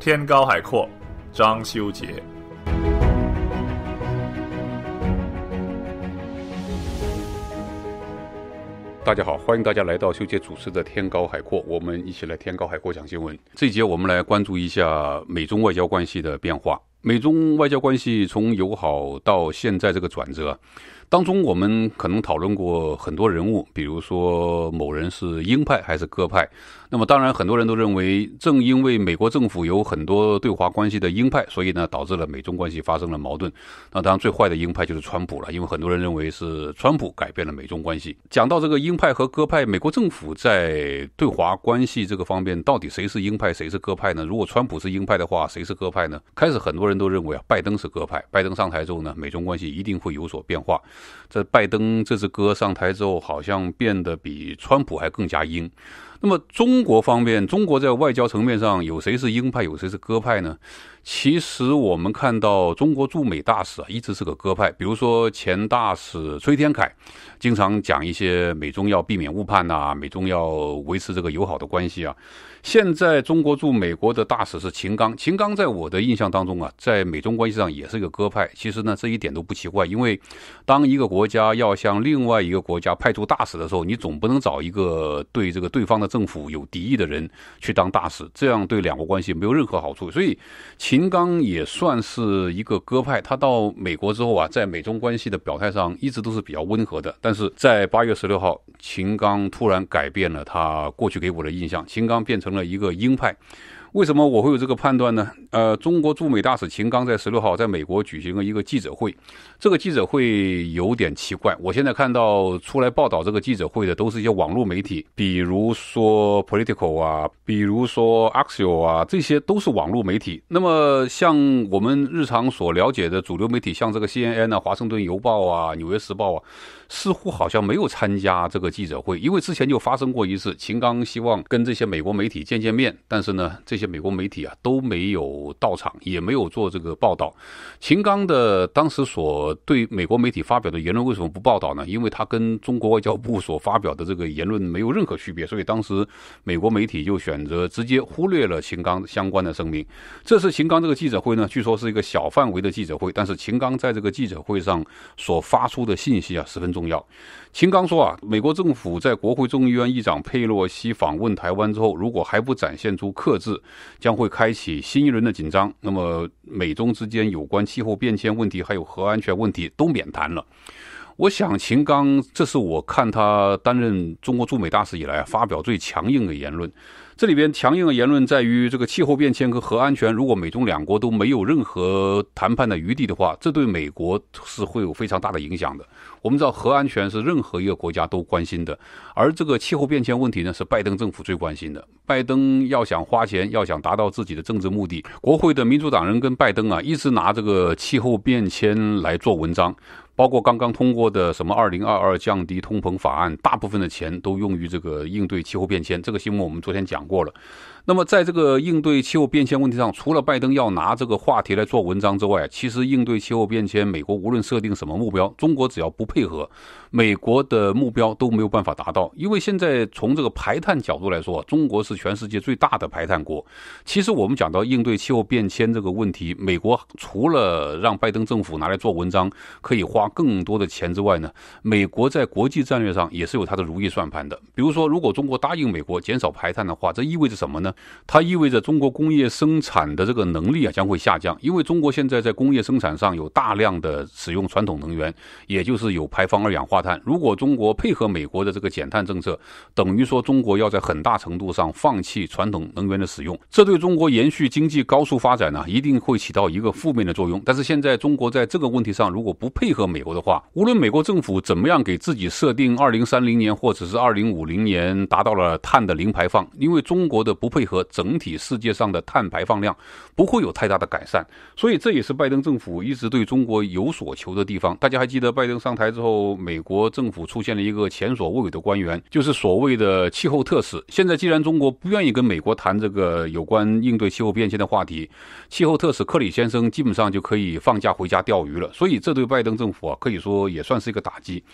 天高海阔，张修杰。大家好，欢迎大家来到修杰主持的《天高海阔》，我们一起来天高海阔讲新闻。这节我们来关注一下美中外交关系的变化。美中外交关系从友好到现在这个转折，当中我们可能讨论过很多人物，比如说某人是鹰派还是鸽派。那么，当然，很多人都认为，正因为美国政府有很多对华关系的鹰派，所以呢，导致了美中关系发生了矛盾。那当然，最坏的鹰派就是川普了，因为很多人认为是川普改变了美中关系。讲到这个鹰派和鸽派，美国政府在对华关系这个方面，到底谁是鹰派，谁是鸽派呢？如果川普是鹰派的话，谁是鸽派呢？开始很多人都认为啊，拜登是鸽派。拜登上台之后呢，美中关系一定会有所变化。这拜登这只鸽上台之后，好像变得比川普还更加鹰。那么中国方面，中国在外交层面上有谁是鹰派，有谁是鸽派呢？其实我们看到中国驻美大使啊，一直是个鸽派。比如说前大使崔天凯，经常讲一些美中要避免误判呐，美中要维持这个友好的关系啊。现在中国驻美国的大使是秦刚，秦刚在我的印象当中啊，在美中关系上也是一个鸽派。其实呢，这一点都不奇怪，因为当一个国家要向另外一个国家派出大使的时候，你总不能找一个对这个对方的。政府有敌意的人去当大使，这样对两国关系没有任何好处。所以，秦刚也算是一个鸽派。他到美国之后啊，在美中关系的表态上一直都是比较温和的。但是在八月十六号，秦刚突然改变了他过去给我的印象，秦刚变成了一个鹰派。为什么我会有这个判断呢？呃，中国驻美大使秦刚在十六号在美国举行了一个记者会，这个记者会有点奇怪。我现在看到出来报道这个记者会的都是一些网络媒体，比如说 Political 啊，比如说 Axio 啊，这些都是网络媒体。那么像我们日常所了解的主流媒体，像这个 CNN 啊、华盛顿邮报啊、纽约时报啊，似乎好像没有参加这个记者会，因为之前就发生过一次，秦刚希望跟这些美国媒体见见面，但是呢，这。一些美国媒体啊都没有到场，也没有做这个报道。秦刚的当时所对美国媒体发表的言论为什么不报道呢？因为他跟中国外交部所发表的这个言论没有任何区别，所以当时美国媒体就选择直接忽略了秦刚相关的声明。这次秦刚这个记者会呢，据说是一个小范围的记者会，但是秦刚在这个记者会上所发出的信息啊十分重要。秦刚说啊，美国政府在国会众议院议长佩洛西访问台湾之后，如果还不展现出克制，将会开启新一轮的紧张。那么，美中之间有关气候变迁问题，还有核安全问题，都免谈了。我想，秦刚，这是我看他担任中国驻美大使以来发表最强硬的言论。这里边强硬的言论在于这个气候变迁和核安全。如果美中两国都没有任何谈判的余地的话，这对美国是会有非常大的影响的。我们知道核安全是任何一个国家都关心的，而这个气候变迁问题呢，是拜登政府最关心的。拜登要想花钱，要想达到自己的政治目的，国会的民主党人跟拜登啊，一直拿这个气候变迁来做文章。包括刚刚通过的什么二零二二降低通膨法案，大部分的钱都用于这个应对气候变迁。这个新闻我们昨天讲过了。那么，在这个应对气候变迁问题上，除了拜登要拿这个话题来做文章之外，其实应对气候变迁，美国无论设定什么目标，中国只要不配合，美国的目标都没有办法达到。因为现在从这个排碳角度来说，中国是全世界最大的排碳国。其实我们讲到应对气候变迁这个问题，美国除了让拜登政府拿来做文章，可以花更多的钱之外呢，美国在国际战略上也是有它的如意算盘的。比如说，如果中国答应美国减少排碳的话，这意味着什么呢？它意味着中国工业生产的这个能力啊将会下降，因为中国现在在工业生产上有大量的使用传统能源，也就是有排放二氧化碳。如果中国配合美国的这个减碳政策，等于说中国要在很大程度上放弃传统能源的使用，这对中国延续经济高速发展呢，一定会起到一个负面的作用。但是现在中国在这个问题上如果不配合美国的话，无论美国政府怎么样给自己设定二零三零年或者是二零五零年达到了碳的零排放，因为中国的不配。和整体世界上的碳排放量不会有太大的改善，所以这也是拜登政府一直对中国有所求的地方。大家还记得，拜登上台之后，美国政府出现了一个前所未有的官员，就是所谓的气候特使。现在既然中国不愿意跟美国谈这个有关应对气候变迁的话题，气候特使克里先生基本上就可以放假回家钓鱼了。所以这对拜登政府啊，可以说也算是一个打击。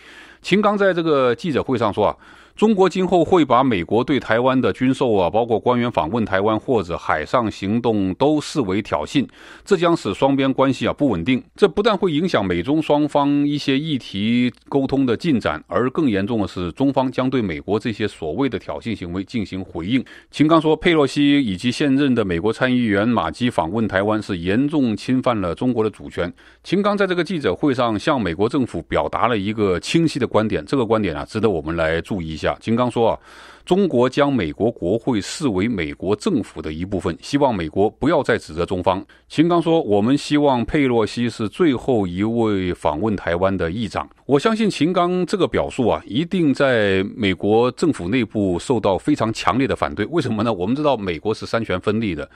秦刚在这个记者会上说啊。中国今后会把美国对台湾的军售啊，包括官员访问台湾或者海上行动，都视为挑衅。这将使双边关系啊不稳定。这不但会影响美中双方一些议题沟通的进展，而更严重的是，中方将对美国这些所谓的挑衅行为进行回应。秦刚说，佩洛西以及现任的美国参议员马基访问台湾是严重侵犯了中国的主权。秦刚在这个记者会上向美国政府表达了一个清晰的观点，这个观点啊值得我们来注意一下。金刚说啊。中国将美国国会视为美国政府的一部分，希望美国不要再指责中方。秦刚说：“我们希望佩洛西是最后一位访问台湾的议长。”我相信秦刚这个表述啊，一定在美国政府内部受到非常强烈的反对。为什么呢？我们知道美国是三权分立的，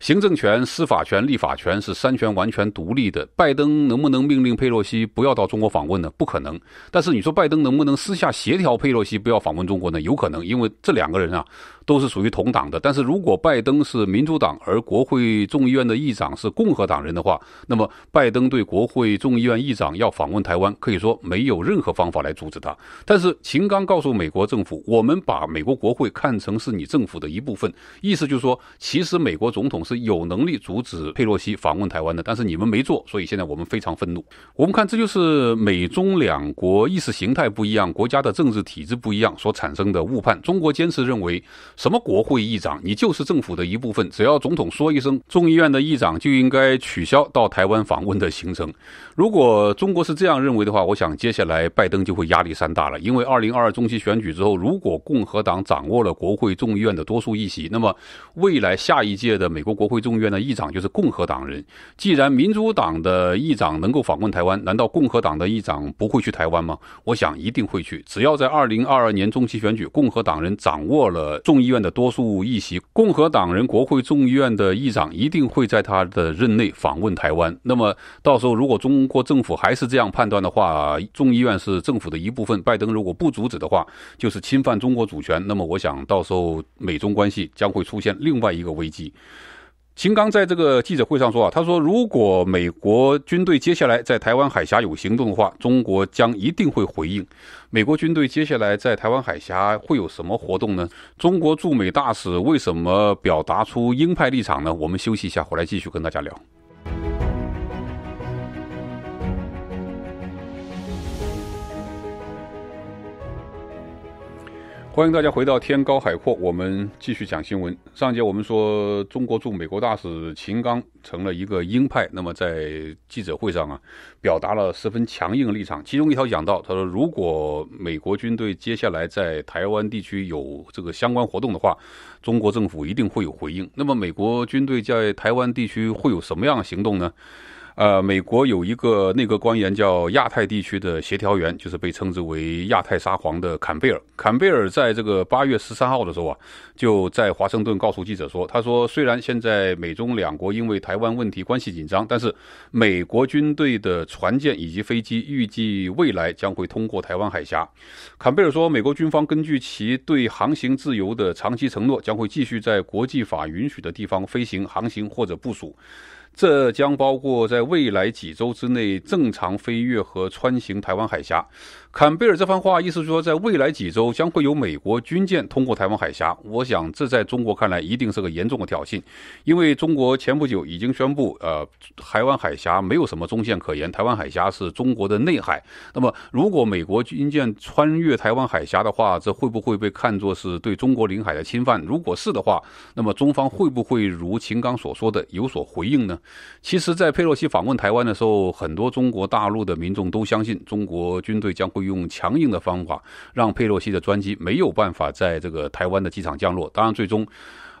行政权、司法权、立法权是三权完全独立的。拜登能不能命令佩洛西不要到中国访问呢？不可能。但是你说拜登能不能私下协调佩洛西不要访问中国呢？有可能，因为。这两个人啊。都是属于同党的，但是如果拜登是民主党，而国会众议院的议长是共和党人的话，那么拜登对国会众议院议长要访问台湾，可以说没有任何方法来阻止他。但是秦刚告诉美国政府，我们把美国国会看成是你政府的一部分，意思就是说，其实美国总统是有能力阻止佩洛西访问台湾的，但是你们没做，所以现在我们非常愤怒。我们看，这就是美中两国意识形态不一样，国家的政治体制不一样所产生的误判。中国坚持认为。什么国会议长，你就是政府的一部分。只要总统说一声，众议院的议长就应该取消到台湾访问的行程。如果中国是这样认为的话，我想接下来拜登就会压力山大了。因为二零二二中期选举之后，如果共和党掌握了国会众议院的多数议席，那么未来下一届的美国国会众议院的议长就是共和党人。既然民主党的议长能够访问台湾，难道共和党的议长不会去台湾吗？我想一定会去。只要在二零二二年中期选举，共和党人掌握了众议。院的多数议席，共和党人国会众议院的议长一定会在他的任内访问台湾。那么，到时候如果中国政府还是这样判断的话，众议院是政府的一部分，拜登如果不阻止的话，就是侵犯中国主权。那么我想到时候美中关系将会出现另外一个危机。秦刚在这个记者会上说啊，他说如果美国军队接下来在台湾海峡有行动的话，中国将一定会回应。美国军队接下来在台湾海峡会有什么活动呢？中国驻美大使为什么表达出鹰派立场呢？我们休息一下，回来继续跟大家聊。欢迎大家回到天高海阔，我们继续讲新闻。上节我们说，中国驻美国大使秦刚成了一个鹰派，那么在记者会上啊，表达了十分强硬立场。其中一条讲到，他说，如果美国军队接下来在台湾地区有这个相关活动的话，中国政府一定会有回应。那么，美国军队在台湾地区会有什么样的行动呢？呃，美国有一个内阁官员叫亚太地区的协调员，就是被称之为“亚太沙皇”的坎贝尔。坎贝尔在这个八月十三号的时候啊，就在华盛顿告诉记者说：“他说，虽然现在美中两国因为台湾问题关系紧张，但是美国军队的船舰以及飞机预计未来将会通过台湾海峡。”坎贝尔说：“美国军方根据其对航行自由的长期承诺，将会继续在国际法允许的地方飞行、航行或者部署。”这将包括在未来几周之内正常飞越和穿行台湾海峡。坎贝尔这番话意思说，在未来几周将会有美国军舰通过台湾海峡。我想，这在中国看来一定是个严重的挑衅，因为中国前不久已经宣布，呃，台湾海峡没有什么中线可言，台湾海峡是中国的内海。那么，如果美国军舰穿越台湾海峡的话，这会不会被看作是对中国领海的侵犯？如果是的话，那么中方会不会如秦刚所说的有所回应呢？其实，在佩洛西访问台湾的时候，很多中国大陆的民众都相信，中国军队将会。用强硬的方法，让佩洛西的专机没有办法在这个台湾的机场降落。当然，最终。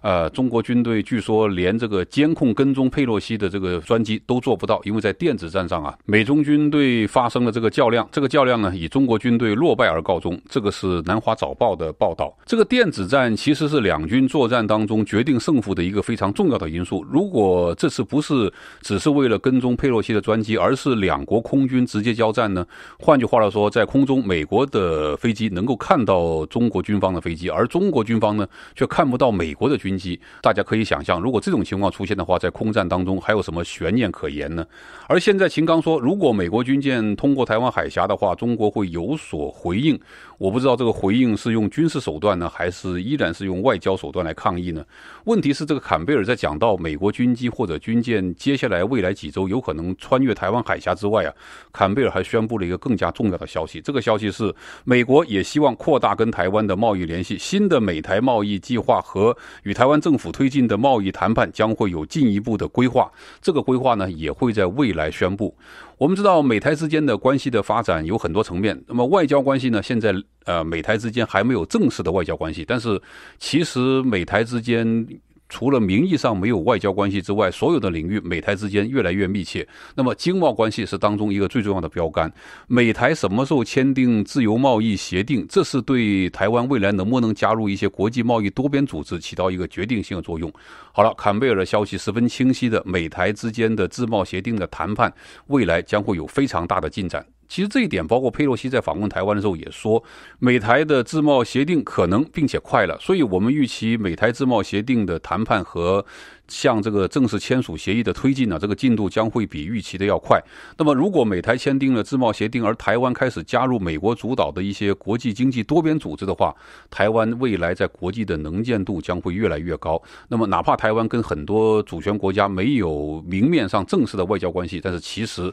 呃，中国军队据说连这个监控跟踪佩洛西的这个专机都做不到，因为在电子战上啊，美中军队发生了这个较量，这个较量呢以中国军队落败而告终。这个是南华早报的报道。这个电子战其实是两军作战当中决定胜负的一个非常重要的因素。如果这次不是只是为了跟踪佩洛西的专机，而是两国空军直接交战呢？换句话来说在空中，美国的飞机能够看到中国军方的飞机，而中国军方呢却看不到美国的军。军机，大家可以想象，如果这种情况出现的话，在空战当中还有什么悬念可言呢？而现在秦刚说，如果美国军舰通过台湾海峡的话，中国会有所回应。我不知道这个回应是用军事手段呢，还是依然是用外交手段来抗议呢？问题是，这个坎贝尔在讲到美国军机或者军舰接下来未来几周有可能穿越台湾海峡之外啊，坎贝尔还宣布了一个更加重要的消息，这个消息是美国也希望扩大跟台湾的贸易联系，新的美台贸易计划和与台。台湾政府推进的贸易谈判将会有进一步的规划，这个规划呢也会在未来宣布。我们知道美台之间的关系的发展有很多层面，那么外交关系呢？现在呃，美台之间还没有正式的外交关系，但是其实美台之间。除了名义上没有外交关系之外，所有的领域美台之间越来越密切。那么，经贸关系是当中一个最重要的标杆。美台什么时候签订自由贸易协定？这是对台湾未来能不能加入一些国际贸易多边组织起到一个决定性的作用。好了，坎贝尔的消息十分清晰的，美台之间的自贸协定的谈判，未来将会有非常大的进展。其实这一点，包括佩洛西在访问台湾的时候也说，美台的自贸协定可能并且快了。所以，我们预期美台自贸协定的谈判和向这个正式签署协议的推进呢，这个进度将会比预期的要快。那么，如果美台签订了自贸协定，而台湾开始加入美国主导的一些国际经济多边组织的话，台湾未来在国际的能见度将会越来越高。那么，哪怕台湾跟很多主权国家没有明面上正式的外交关系，但是其实。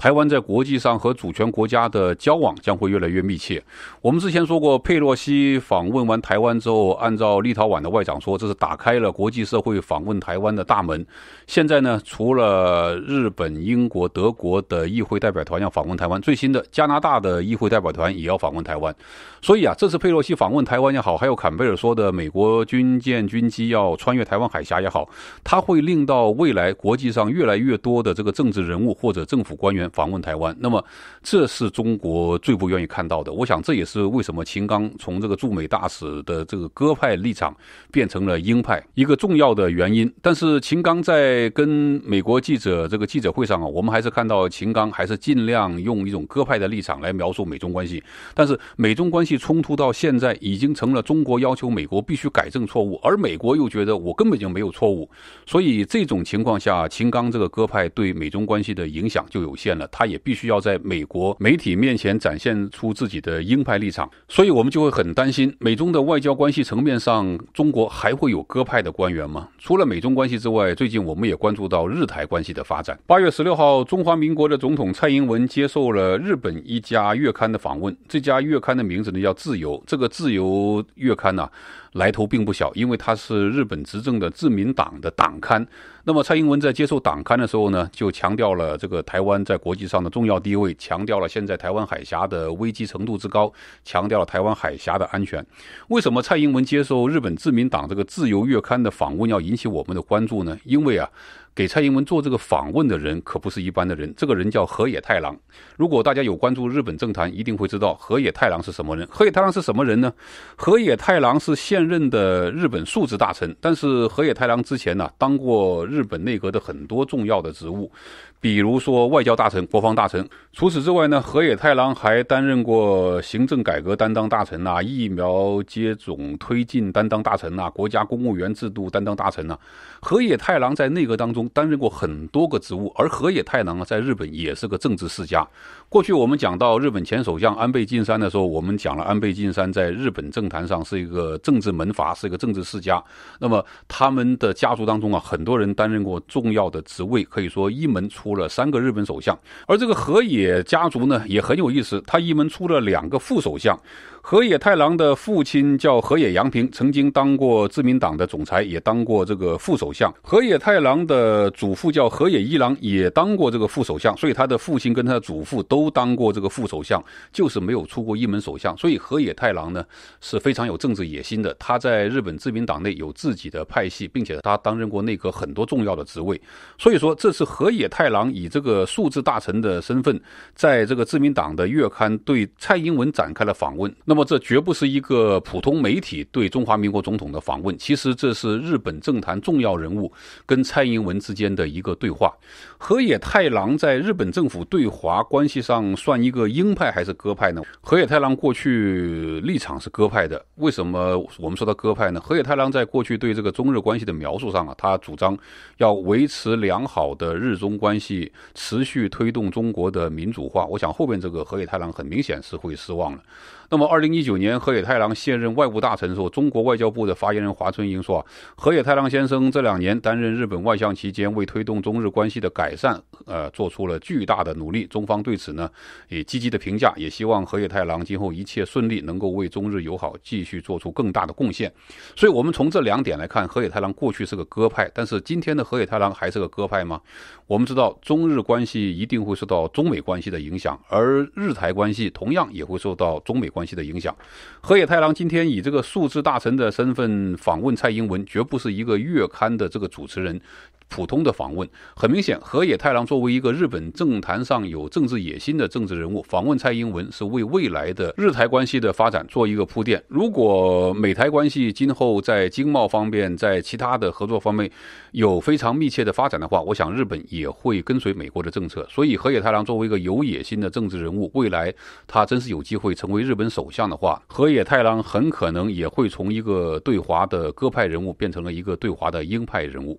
台湾在国际上和主权国家的交往将会越来越密切。我们之前说过，佩洛西访问完台湾之后，按照立陶宛的外长说，这是打开了国际社会访问台湾的大门。现在呢，除了日本、英国、德国的议会代表团要访问台湾，最新的加拿大的议会代表团也要访问台湾。所以啊，这次佩洛西访问台湾也好，还有坎贝尔说的美国军舰、军机要穿越台湾海峡也好，它会令到未来国际上越来越多的这个政治人物或者政府官员。访问台湾，那么这是中国最不愿意看到的。我想这也是为什么秦刚从这个驻美大使的这个鸽派立场变成了鹰派一个重要的原因。但是秦刚在跟美国记者这个记者会上啊，我们还是看到秦刚还是尽量用一种鸽派的立场来描述美中关系。但是美中关系冲突到现在已经成了中国要求美国必须改正错误，而美国又觉得我根本就没有错误，所以这种情况下，秦刚这个鸽派对美中关系的影响就有限了。他也必须要在美国媒体面前展现出自己的鹰派立场，所以我们就会很担心美中的外交关系层面上，中国还会有鸽派的官员吗？除了美中关系之外，最近我们也关注到日台关系的发展。八月十六号，中华民国的总统蔡英文接受了日本一家月刊的访问，这家月刊的名字呢叫《自由》。这个《自由》月刊呢来头并不小，因为它是日本执政的自民党的党刊。那么蔡英文在接受党刊的时候呢，就强调了这个台湾在国际上的重要地位，强调了现在台湾海峡的危机程度之高，强调了台湾海峡的安全。为什么蔡英文接受日本自民党这个自由月刊的访问要引起我们的关注呢？因为啊。给蔡英文做这个访问的人可不是一般的人，这个人叫河野太郎。如果大家有关注日本政坛，一定会知道河野太郎是什么人。河野太郎是什么人呢？河野太郎是现任的日本数字大臣，但是河野太郎之前呢，当过日本内阁的很多重要的职务。比如说外交大臣、国防大臣。除此之外呢，河野太郎还担任过行政改革担当大臣呐、疫苗接种推进担当大臣呐、国家公务员制度担当大臣呐。河野太郎在内阁当中担任过很多个职务，而河野太郎啊，在日本也是个政治世家。过去我们讲到日本前首相安倍晋三的时候，我们讲了安倍晋三在日本政坛上是一个政治门阀，是一个政治世家。那么他们的家族当中啊，很多人担任过重要的职位，可以说一门出了三个日本首相。而这个河野家族呢，也很有意思，他一门出了两个副首相。河野太郎的父亲叫河野洋平，曾经当过自民党的总裁，也当过这个副首相。河野太郎的祖父叫河野一郎，也当过这个副首相。所以他的父亲跟他的祖父都当过这个副首相，就是没有出过一门首相。所以河野太郎呢是非常有政治野心的。他在日本自民党内有自己的派系，并且他担任过内阁很多重要的职位。所以说，这次河野太郎以这个数字大臣的身份，在这个自民党的月刊对蔡英文展开了访问。那么这绝不是一个普通媒体对中华民国总统的访问，其实这是日本政坛重要人物跟蔡英文之间的一个对话。河野太郎在日本政府对华关系上算一个鹰派还是鸽派呢？河野太郎过去立场是鸽派的，为什么我们说他鸽派呢？河野太郎在过去对这个中日关系的描述上啊，他主张要维持良好的日中关系，持续推动中国的民主化。我想后边这个河野太郎很明显是会失望了。那么，二零一九年河野太郎卸任外务大臣后，中国外交部的发言人华春莹说：“啊，河野太郎先生这两年担任日本外相期间，为推动中日关系的改善，呃，做出了巨大的努力。中方对此呢，也积极的评价，也希望河野太郎今后一切顺利，能够为中日友好继续做出更大的贡献。所以，我们从这两点来看，河野太郎过去是个鸽派，但是今天的河野太郎还是个鸽派吗？我们知道，中日关系一定会受到中美关系的影响，而日台关系同样也会受到中美关。关系的影响，河野太郎今天以这个数字大臣的身份访问蔡英文，绝不是一个月刊的这个主持人。普通的访问，很明显，河野太郎作为一个日本政坛上有政治野心的政治人物，访问蔡英文是为未来的日台关系的发展做一个铺垫。如果美台关系今后在经贸方面、在其他的合作方面有非常密切的发展的话，我想日本也会跟随美国的政策。所以，河野太郎作为一个有野心的政治人物，未来他真是有机会成为日本首相的话，河野太郎很可能也会从一个对华的鸽派人物变成了一个对华的鹰派人物。